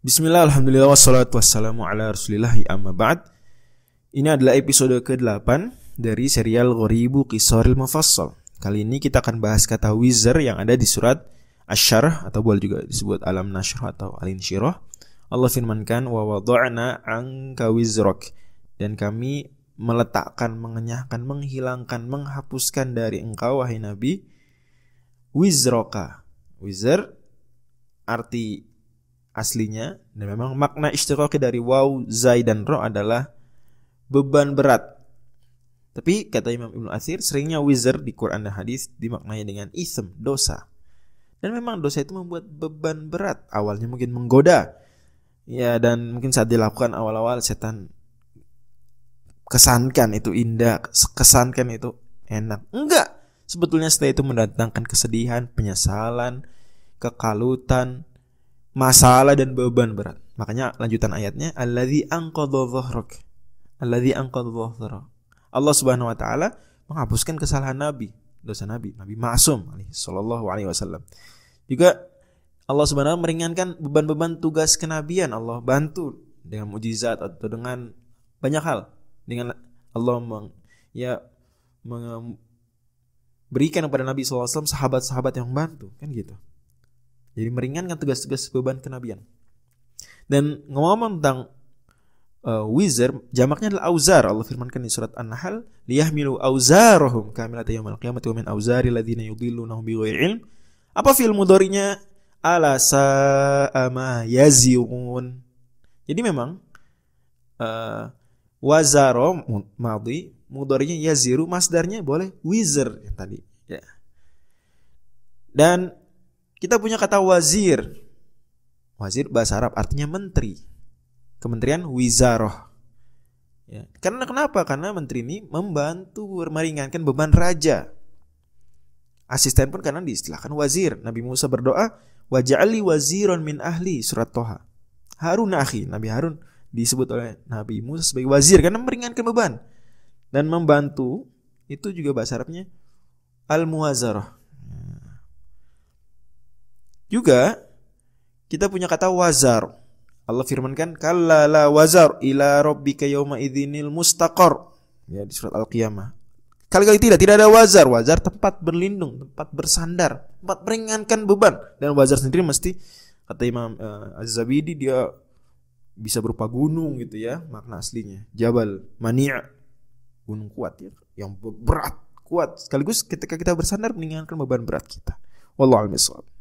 Bismillah, Alhamdulillah, wassalatu wassalamu ala rasulillahi amma ba'd Ini adalah episode ke-8 dari serial Ghoribu Kisoril Mufassal Kali ini kita akan bahas kata wizard yang ada di surat Asyarah atau boleh juga disebut Alam nashr atau Alin Syirah Allah firmankan wa wada'na anka wizrak dan kami meletakkan, mengenyahkan, menghilangkan, menghapuskan dari engkau wahai nabi wizroka. Wizard arti aslinya dan memang makna istiqoqi dari waw, zai dan ro adalah beban berat. Tapi kata Imam Ibnu Athir seringnya wizard di Quran dan hadis dimaknai dengan ism, dosa. Dan memang dosa itu membuat beban berat. Awalnya mungkin menggoda. Ya dan mungkin saat dilakukan awal-awal setan kesankan itu indah, kesankan itu enak. Enggak. Sebetulnya setelah itu mendatangkan kesedihan, penyesalan, kekalutan, masalah dan beban berat. Makanya lanjutan ayatnya alladzi anqadha dhahrak. Alladzi anqadha dhahrak. Allah Subhanahu wa taala menghapuskan kesalahan nabi, dosa nabi, nabi maksum alaihi sallallahu alaihi wasallam. Juga Allah Subhanahu meringankan beban-beban tugas kenabian Allah bantu dengan mujizat atau dengan banyak hal dengan Allah meng, ya meng berikan kepada Nabi SAW sahabat-sahabat yang bantu kan gitu. Jadi meringankan tugas-tugas beban kenabian. Dan ngomong tentang uh, wizard, jamaknya adalah auzar. Allah firmankan di surat An-Nahl, "Liyahmilu auzarahum kamilata yaumil qiyamati wa min auzari alladziina yudhillunahum bighairi ilm." Apa fi'il mudhari'nya? Ala sa'ama yazirun Jadi memang uh, eh, wazaro madhi mudhari'nya yaziru masdarnya boleh wizard yang tadi. Ya. Dan kita punya kata wazir. Wazir bahasa Arab artinya menteri. Kementerian wizaroh. Ya. Karena kenapa? Karena menteri ini membantu meringankan beban raja. Asisten pun karena diistilahkan wazir. Nabi Musa berdoa, Waja'ali waziron min ahli." Surat Toha. Harun akhi, Nabi Harun disebut oleh Nabi Musa sebagai wazir karena meringankan beban dan membantu itu juga bahasa Arabnya al muwazarah juga kita punya kata wazar. Allah firmankan kalalah wazar ila rabbika yauma idinil mustakor Ya di surat Al-Qiyamah. Kali-kali tidak, tidak ada wazar. Wazar tempat berlindung, tempat bersandar, tempat meringankan beban. Dan wazar sendiri mesti kata Imam uh, Az-Zabidi dia bisa berupa gunung gitu ya, makna aslinya. Jabal, mania, gunung kuat ya, yang berat, kuat. Sekaligus ketika kita bersandar meringankan beban berat kita. Wallahu a'lam